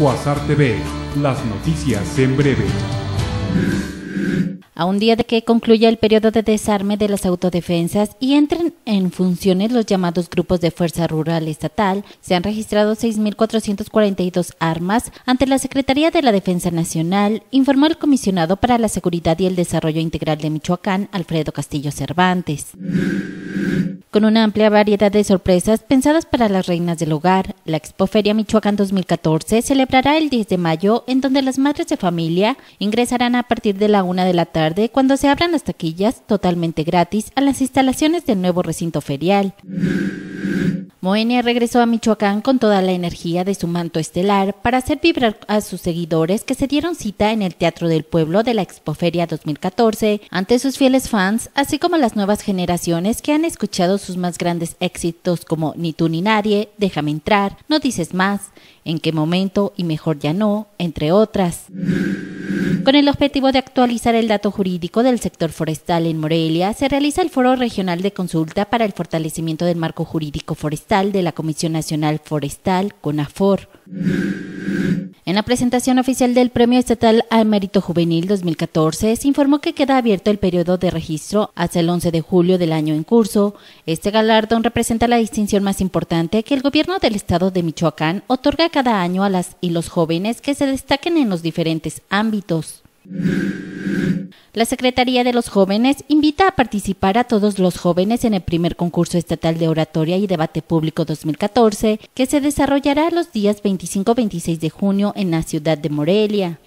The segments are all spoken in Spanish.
Cuasar TV, las noticias en breve. A un día de que concluya el periodo de desarme de las autodefensas y entren en funciones los llamados grupos de fuerza rural estatal, se han registrado 6.442 armas ante la Secretaría de la Defensa Nacional, informó el comisionado para la Seguridad y el Desarrollo Integral de Michoacán, Alfredo Castillo Cervantes con una amplia variedad de sorpresas pensadas para las reinas del hogar. La Expoferia Michoacán 2014 celebrará el 10 de mayo, en donde las madres de familia ingresarán a partir de la una de la tarde cuando se abran las taquillas totalmente gratis a las instalaciones del nuevo recinto ferial. Moenia regresó a Michoacán con toda la energía de su manto estelar para hacer vibrar a sus seguidores que se dieron cita en el Teatro del Pueblo de la Expoferia 2014 ante sus fieles fans, así como las nuevas generaciones que han escuchado sus más grandes éxitos como Ni tú ni nadie, Déjame entrar, No dices más, En qué momento y Mejor ya no, entre otras. Con el objetivo de actualizar el dato jurídico del sector forestal en Morelia, se realiza el Foro Regional de Consulta para el Fortalecimiento del Marco Jurídico Forestal de la Comisión Nacional Forestal, CONAFOR. En la presentación oficial del Premio Estatal al Mérito Juvenil 2014, se informó que queda abierto el periodo de registro hasta el 11 de julio del año en curso. Este galardón representa la distinción más importante que el gobierno del estado de Michoacán otorga cada año a las y los jóvenes que se destaquen en los diferentes ámbitos. La Secretaría de los Jóvenes invita a participar a todos los jóvenes en el primer concurso estatal de oratoria y debate público 2014, que se desarrollará los días 25-26 de junio en la ciudad de Morelia.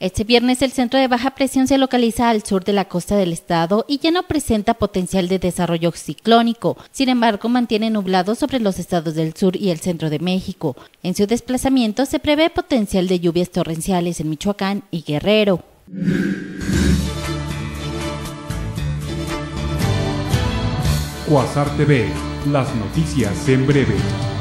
Este viernes el centro de baja presión se localiza al sur de la costa del estado y ya no presenta potencial de desarrollo ciclónico. Sin embargo, mantiene nublado sobre los estados del sur y el centro de México. En su desplazamiento se prevé potencial de lluvias torrenciales en Michoacán y Guerrero. las noticias en breve.